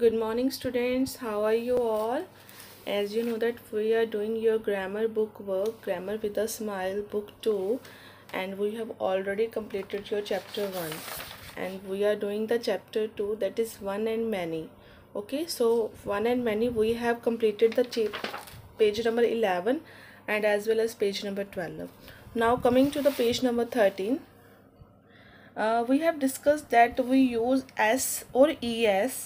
good morning students how are you all as you know that we are doing your grammar book work grammar with a smile book 2 and we have already completed your chapter 1 and we are doing the chapter 2 that is one and many okay so one and many we have completed the page number 11 and as well as page number 12 now coming to the page number 13 uh, we have discussed that we use s or es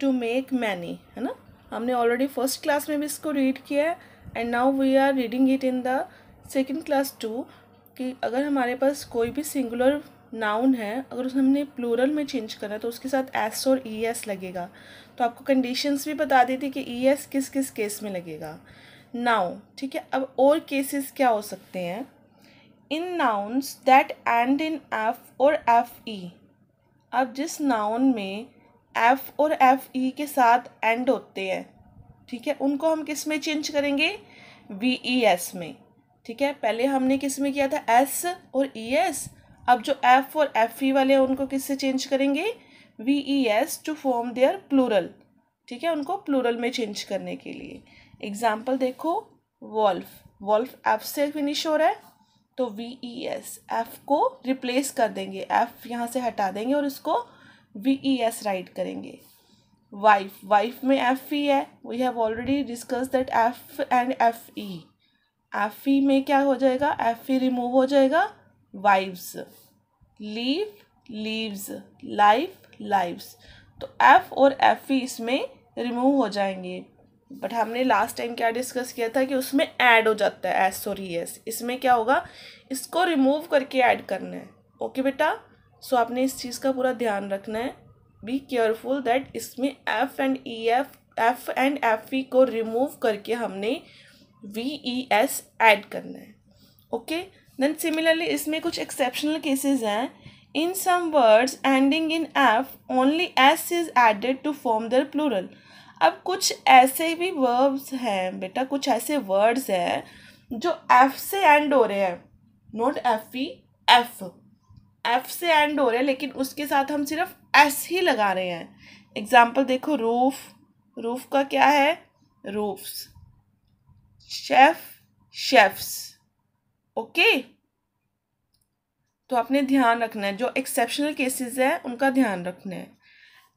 to make many है ना हमने already first class में भी इसको read किया है and now we are reading it in the second class too कि अगर हमारे पास कोई भी सिंगुलर नाउन है अगर उसे हमने प्लूरल में चेंज करना है तो उसके साथ एस और ई एस लगेगा तो आपको कंडीशंस भी बता दी थी कि ई एस किस किस केस में लगेगा नाउ ठीक है अब और केसेस क्या हो सकते हैं in nouns that end in F और एफ ई अब जिस नाउन में एफ़ और एफ़ ई e के साथ एंड होते हैं ठीक है उनको हम किस में चेंज करेंगे वी ई एस में ठीक है पहले हमने किस में किया था एस और ई e एस अब जो एफ़ और एफ़ ई e वाले हैं उनको किस से चेंज करेंगे V E S to form their plural ठीक है उनको प्लूरल में चेंज करने के लिए एग्जाम्पल देखो वॉल्फ वॉल्फ एफ से फिनिश हो रहा है तो वी ई एस एफ़ को रिप्लेस कर देंगे एफ़ यहाँ से हटा देंगे और इसको वी ई एस राइट करेंगे वाइफ वाइफ में एफ ई e है we have already discuss that F and F E F E में क्या हो जाएगा एफ ई रिमूव हो जाएगा wives leaf leaves life lives तो एफ और एफ ई e इसमें रिमूव हो जाएंगे बट हमने लास्ट टाइम क्या डिस्कस किया था कि उसमें ऐड हो जाता है एस और ई e एस इसमें क्या होगा इसको रिमूव करके ऐड करना है ओके बेटा सो आपने इस चीज़ का पूरा ध्यान रखना है बी केयरफुल दैट इसमें F and E F F and F E को रिमूव करके हमने वी ई एस एड करना है ओके देन सिमिलरली इसमें कुछ एक्सेप्शनल केसेज हैं in some words ending in F only S is added to form their plural अब कुछ ऐसे भी वर्ब्स हैं बेटा कुछ ऐसे वर्ड्स हैं जो एफ से एंड हो रहे हैं note F E F F से एंड हो रहे हैं लेकिन उसके साथ हम सिर्फ एस ही लगा रहे हैं एग्जाम्पल देखो रूफ रूफ का क्या है रूफ्स शेफ शेफ्स ओके तो आपने ध्यान रखना है जो एक्सेप्शनल केसेस हैं उनका ध्यान रखना है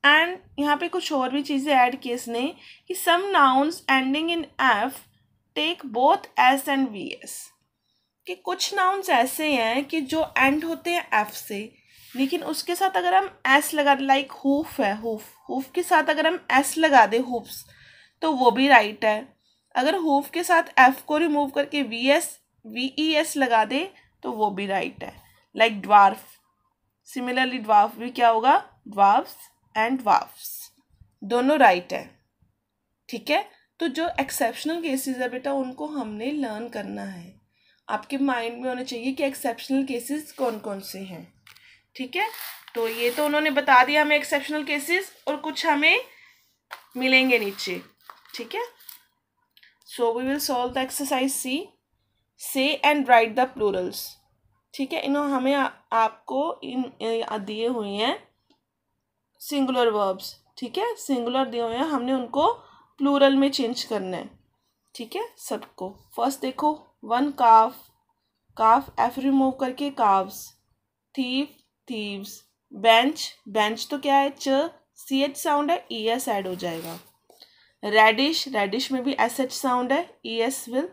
एंड यहाँ पे कुछ और भी चीज़ें ऐड की इसने कि some nouns ending in F take both S and V S कि कुछ नाउन्स ऐसे हैं कि जो एंड होते हैं एफ से लेकिन उसके साथ अगर हम एस लगा लाइक हुफ है हुफ हुफ के साथ अगर हम एस लगा दें हुफ्स तो वो भी राइट है अगर हुफ के साथ एफ को रिमूव करके V S V E S लगा दें तो वो भी राइट है लाइक ड्वार्फ सिमिलरली ड्वार्फ भी क्या होगा ड्वार्फ्स एंड ड्वार्फ्स दोनों राइट है ठीक है तो जो एक्सेप्शनल केसेस है बेटा उनको हमने लर्न करना है आपके माइंड में होने चाहिए कि एक्सेप्शनल केसेस कौन कौन से हैं ठीक है तो ये तो उन्होंने बता दिया हमें एक्सेप्शनल केसेस और कुछ हमें मिलेंगे नीचे ठीक है so we will solve the exercise C से एंड राइट द प्लूरल्स ठीक है इन्होंने हमें आ, आपको इन दिए हुए हैं सिंगुलर वर्ब्स ठीक है सिंगुलर दिए हुए हैं हमने उनको प्लूरल में चेंज करना है ठीक है सबको फर्स्ट देखो one calf calf F remove करके calves thief thieves bench bench तो क्या है च सी एच साउंड है ई एस एड हो जाएगा रेडिश रेडिश में भी एस एच साउंड है E S will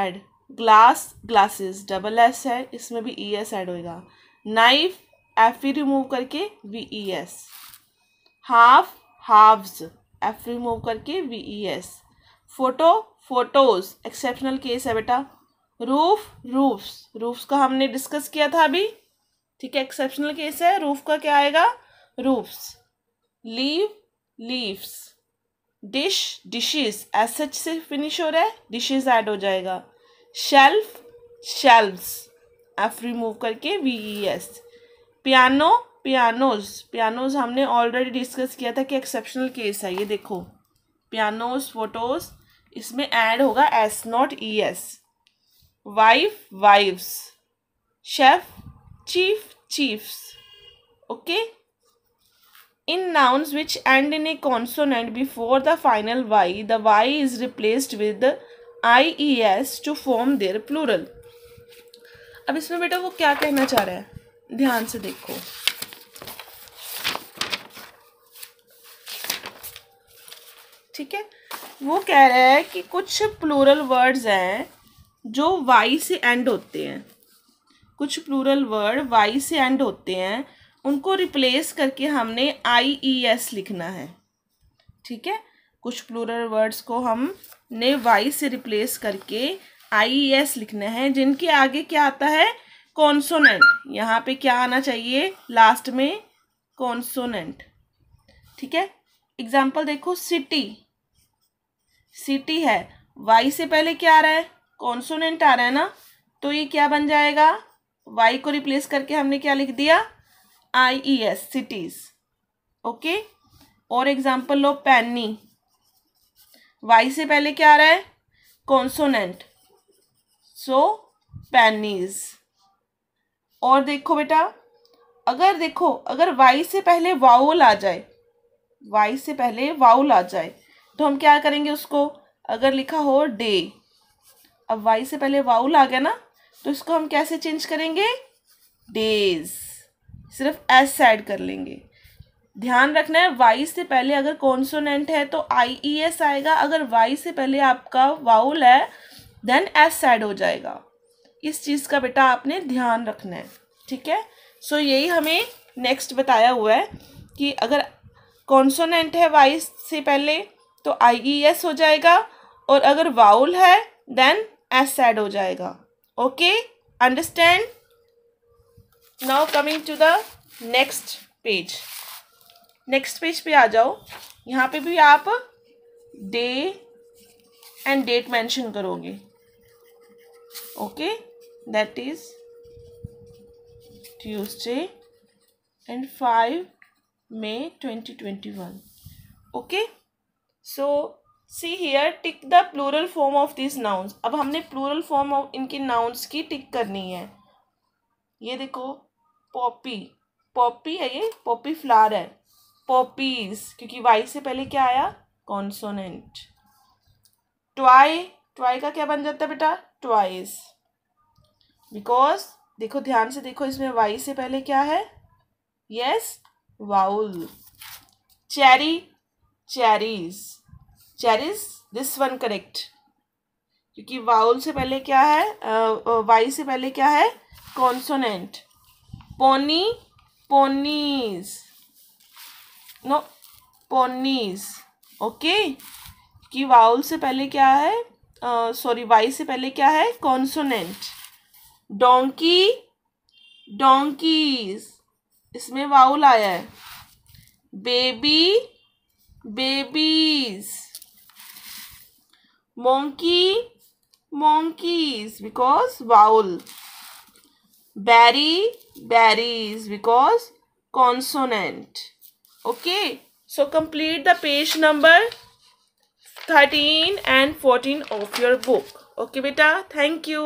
add glass glasses double S है इसमें भी ई एस एड होएगा नाइफ एफ ई रिमूव करके V E S half halfs F remove करके V E S photo photos exceptional case है बेटा roof roofs roofs का हमने डिस्कस किया था अभी ठीक है एक्सेप्शनल केस है रूफ का क्या आएगा roofs leaf leaves dish dishes S सच से फिनिश हो रहा है डिशेस ऐड हो जाएगा शेल्फ शेल्व्स एफ रिमूव करके V E S piano pianos pianos हमने ऑलरेडी डिस्कस किया था कि एक्सेप्शनल केस है ये देखो पियानोज फोटोज़ इसमें एड होगा S not E S wife wifes chef chief chiefs okay in nouns which end in a consonant before the final Y the Y is replaced with I E S to form their plural अब इसमें बेटा वो क्या कहना चाह रहा है ध्यान से देखो ठीक है वो कह रहा है कि कुछ प्लूरल वर्ड्स हैं जो वाई से एंड होते हैं कुछ प्लूरल वर्ड वाई से एंड होते हैं उनको रिप्लेस करके हमने आई ई एस लिखना है ठीक है कुछ प्लूरल वर्ड्स को हम ने वाई से रिप्लेस करके आई ई एस लिखना है जिनके आगे क्या आता है कॉन्सोनेंट यहाँ पे क्या आना चाहिए लास्ट में कॉन्सोनेंट ठीक है एग्जाम्पल देखो सिटी सिटी है वाई से पहले क्या आ रहा है कॉन्सोनेंट आ रहा है ना तो ये क्या बन जाएगा वाई को रिप्लेस करके हमने क्या लिख दिया I E S cities okay और एग्जाम्पल लो पैनी वाई से पहले क्या आ रहा है कॉन्सोनेंट सो पैनीज और देखो बेटा अगर देखो अगर वाई से पहले वाउल आ जाए वाई से पहले वाउल आ जाए तो हम क्या करेंगे उसको अगर लिखा हो डे अब वाई से पहले वाउल आ गया ना तो इसको हम कैसे चेंज करेंगे डेज सिर्फ एस ऐड कर लेंगे ध्यान रखना है वाई से पहले अगर कॉन्सोनेंट है तो आई ई एस आएगा अगर वाई से पहले आपका वाउल है देन एस ऐड हो जाएगा इस चीज़ का बेटा आपने ध्यान रखना है ठीक है सो so, यही हमें नेक्स्ट बताया हुआ है कि अगर कॉन्सोनेंट है वाई से पहले तो आई ई एस हो जाएगा और अगर वाउल है देन एस एड हो जाएगा okay understand now coming to the next page next page पे आ जाओ यहाँ पे भी आप डे एंड डेट मेंशन करोगे okay that is Tuesday and five May twenty twenty one okay so see here tick the plural form of this nouns अब हमने प्लूरल फॉर्म ऑफ इनकी नाउन्स की टिक करनी है ये देखो पॉपी पॉपी है ये पॉपी फ्लावर है पॉपीज क्योंकि वाई से पहले क्या आया कॉन्सोनेंट ट्वाई ट्वाई का क्या बन जाता है बेटा ट्वाइस बिकॉज देखो ध्यान से देखो इसमें वाई से पहले क्या है yes vowel cherry cherries cherries this one correct क्योंकि वाउल से पहले क्या है वाई से पहले क्या है consonant pony ponies no ponies okay कि वाउल से पहले क्या है सॉरी uh, वाई से पहले क्या है कॉन्सोनेंट डोंकी डोंकीज इसमें वाउल आया है baby babies monkey monkeys because vowel berry berries because consonant okay so complete the page number 13 and 14 of your book okay beta thank you